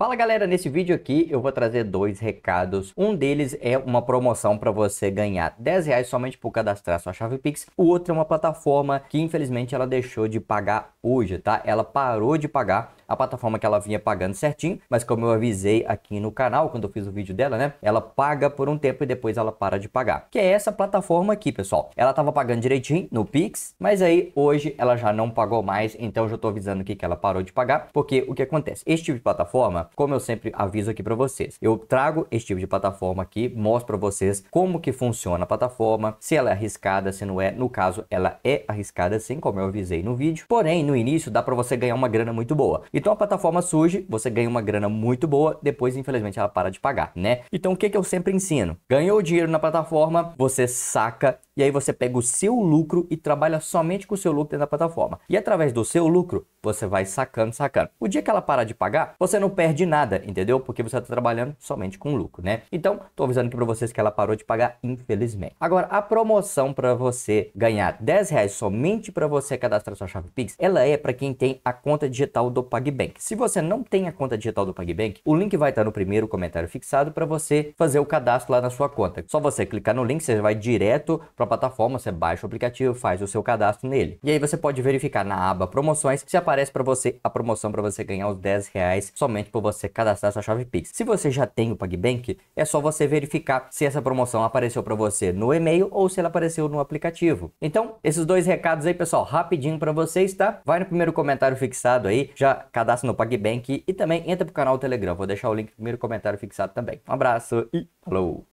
Fala galera, nesse vídeo aqui eu vou trazer dois recados. Um deles é uma promoção para você ganhar 10 reais somente por cadastrar sua chave Pix. O outro é uma plataforma que infelizmente ela deixou de pagar hoje, tá? Ela parou de pagar a plataforma que ela vinha pagando certinho, mas como eu avisei aqui no canal, quando eu fiz o vídeo dela, né? Ela paga por um tempo e depois ela para de pagar. Que é essa plataforma aqui, pessoal. Ela tava pagando direitinho no Pix, mas aí hoje ela já não pagou mais, então eu já tô avisando aqui que ela parou de pagar, porque o que acontece? Este tipo de plataforma, como eu sempre aviso aqui para vocês, eu trago este tipo de plataforma aqui, mostro para vocês como que funciona a plataforma, se ela é arriscada, se não é. No caso, ela é arriscada sim, como eu avisei no vídeo. Porém, no início dá para você ganhar uma grana muito boa. E então a plataforma surge, você ganha uma grana muito boa, depois infelizmente ela para de pagar, né? Então o que, que eu sempre ensino? Ganhou dinheiro na plataforma, você saca e aí você pega o seu lucro e trabalha somente com o seu lucro dentro da plataforma. E através do seu lucro, você vai sacando, sacando. O dia que ela parar de pagar, você não perde nada, entendeu? Porque você está trabalhando somente com lucro, né? Então, estou avisando aqui para vocês que ela parou de pagar, infelizmente. Agora, a promoção para você ganhar 10 reais somente para você cadastrar sua chave Pix, ela é para quem tem a conta digital do PagBank. Se você não tem a conta digital do PagBank, o link vai estar no primeiro comentário fixado para você fazer o cadastro lá na sua conta. Só você clicar no link, você vai direto para plataforma, você baixa o aplicativo, faz o seu cadastro nele. E aí você pode verificar na aba promoções se aparece para você a promoção para você ganhar os 10 reais somente por você cadastrar sua chave Pix. Se você já tem o PagBank, é só você verificar se essa promoção apareceu para você no e-mail ou se ela apareceu no aplicativo. Então, esses dois recados aí, pessoal, rapidinho para vocês, tá? Vai no primeiro comentário fixado aí, já cadastra no PagBank e também entra pro canal do Telegram. Vou deixar o link no primeiro comentário fixado também. Um abraço e falou!